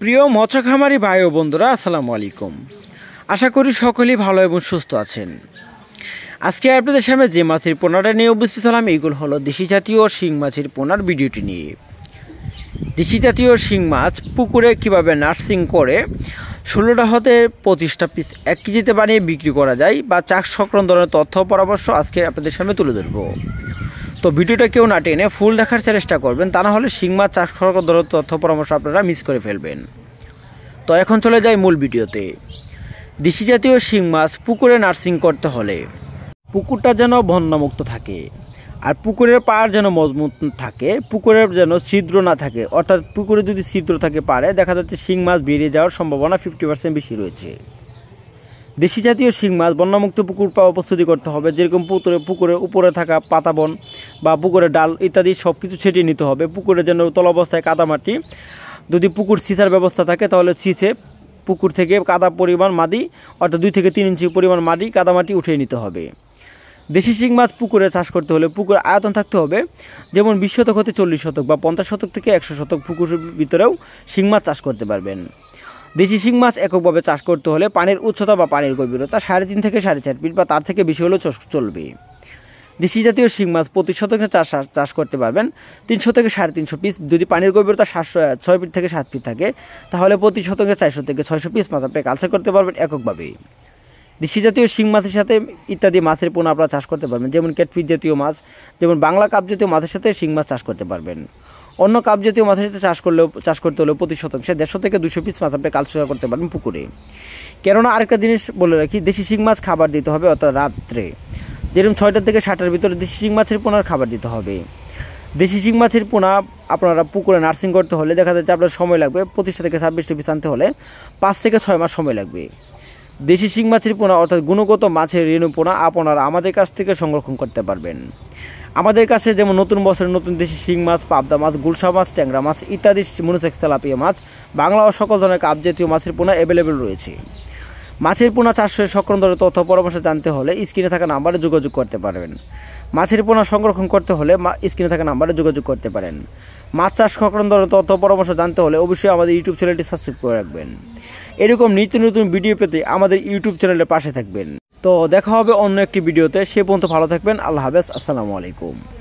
প্রিয় মৎস্য খামারি ভাই ও বন্ধুরা আসসালামু আলাইকুম আশা করি সকলেই ভালো এবং সুস্থ আছেন আজকে আপনাদের সামনে যে মাছের পোনাটা নিয়ে উপস্থিত হলাম এইগুলো হলো দেশি জাতীয় শিং মাছের পোনার ভিডিওটি নিয়ে দেশি জাতীয় শিং মাছ পুকুরে কিভাবে নার্সিং করে ষোলোটা হতে পঁচিশটা পিস এক কেজিতে বানিয়ে বিক্রি করা যায় বা চাক সংক্রান্ত ধরনের তথ্য পরামর্শ আজকে আপনাদের সামনে তুলে ধরবো তো ভিডিওটা কেউ না টেনে ফুল দেখার চেষ্টা করবেন তা না হলে শিংমাছ চাষ করার দর তথ্য পরামর্শ আপনারা মিস করে ফেলবেন তো এখন চলে যাই মূল ভিডিওতে দেশি জাতীয় শিং মাছ পুকুরে নার্সিং করতে হলে পুকুরটা যেন বন্যামুক্ত থাকে আর পুকুরের পাড় যেন মজবুত থাকে পুকুরের যেন ছিদ্র না থাকে অর্থাৎ পুকুরে যদি ছিদ্র থাকে পারে দেখা যাচ্ছে শিং মাছ বেরিয়ে যাওয়ার সম্ভাবনা ফিফটি পার্সেন্ট বেশি রয়েছে দেশি জাতীয় শিং মাছ বন্যামুক্ত পুকুর প্রস্তুতি করতে হবে যেরকম পুকুরে পুকুরে উপরে থাকা পাতাবন বা পুকুরে ডাল ইত্যাদি সব কিছু ছেটিয়ে নিতে হবে পুকুরে যেন তলাবস্থায় কাদামাটি যদি পুকুর ছিঁচার ব্যবস্থা থাকে তাহলে ছিঁচে পুকুর থেকে কাদা পরিমাণ মাদি অর্থাৎ দুই থেকে তিন ইঞ্চি পরিমাণ মাটি কাদামাটি উঠিয়ে নিতে হবে দেশি শিং মাছ পুকুরে চাষ করতে হলে পুকুর আয়তন থাকতে হবে যেমন বিশ শতক হতে চল্লিশ শতক বা পঞ্চাশ শতক থেকে একশো শতক পুকুরের ভিতরেও শিং মাছ চাষ করতে পারবেন দেশি শিং মাছ এককভাবে চাষ করতে হলে পানির উচ্চতা বা পানির গভীরতা সাড়ে তিন থেকে সাড়ে চার ফিট বা তার থেকে বেশি হলেও চলবে দেশি জাতীয় শিং মাছ প্রতি শতকে চাষ চাষ করতে পারবেন তিনশো থেকে সাড়ে তিনশো পিস যদি পানির গভীরতা সাতশো ছয় ফিট থেকে সাত ফিট থাকে তাহলে প্রতি শতকে চারশো থেকে ছয়শো পিস মাছ আপনি কালচার করতে পারবেন এককভাবে দেশি জাতীয় শিং মাছের সাথে ইত্যাদি মাছের পোনা আপনারা চাষ করতে পারবেন যেমন ক্যাটফিট জাতীয় মাছ যেমন বাংলা কাপ জাতীয় মাছের সাথে শিং মাছ চাষ করতে পারবেন অন্য কাপ জাতীয় মাছের সাথে চাষ করলেও চাষ করতে হলেও প্রতি শতাংশে দেড়শো থেকে দুশো পিস মাছ আপনি কালচার করতে পারবেন পুকুরে কেননা আরেকটা জিনিস বলে রাখি দেশি শিং মাছ খাবার দিতে হবে অর্থাৎ রাত্রে যেরকম ছয়টা থেকে সাতটার ভিতরে দেশি শিং মাছের পোনার খাবার দিতে হবে দেশি শিং মাছের পোনা আপনারা পুকুরে নার্সিং করতে হলে দেখা যাচ্ছে আপনার সময় লাগবে পঁচিশটা থেকে ছাব্বিশটা পিস আনতে হলে পাঁচ থেকে ছয় মাস সময় লাগবে দেশি শিং মাছের পোনা অর্থাৎ গুণগত মাছের ঋণ পোনা আপনারা আমাদের কাছ থেকে সংরক্ষণ করতে পারবেন আমাদের কাছে যেমন নতুন বছরের নতুন দেশি শিং মাছ পাবদা মাছ গুলশা মাছ ট্যাংরা মাছ ইত্যাদি মনুসেক্স তেলাপিয়া মাছ বাংলা ও সকল ধরনের কাপ জাতীয় মাছের পোনা অ্যাভেলেবেল রয়েছে মাছের পোনা চাষের সংক্রান্ত তথ্য পরামর্শ জানতে হলে স্ক্রিনে থাকা নাম্বারে যোগাযোগ করতে পারবেন মাছের পোনা সংরক্ষণ করতে হলে স্ক্রিনে থাকা নাম্বারে যোগাযোগ করতে পারেন মাছ চাষ সংক্রান্ত তথ্য পরামর্শ জানতে হলে অবশ্যই আমাদের ইউটিউব চ্যানেলটি সাবস্ক্রাইব করে রাখবেন এরকম নিত্য নতুন ভিডিও পেতে আমাদের ইউটিউব চ্যানেলের পাশে থাকবেন তো দেখা হবে অন্য একটি ভিডিওতে সে পর্যন্ত ভালো থাকবেন আল্লাহ হাফেজ আসসালামু আলাইকুম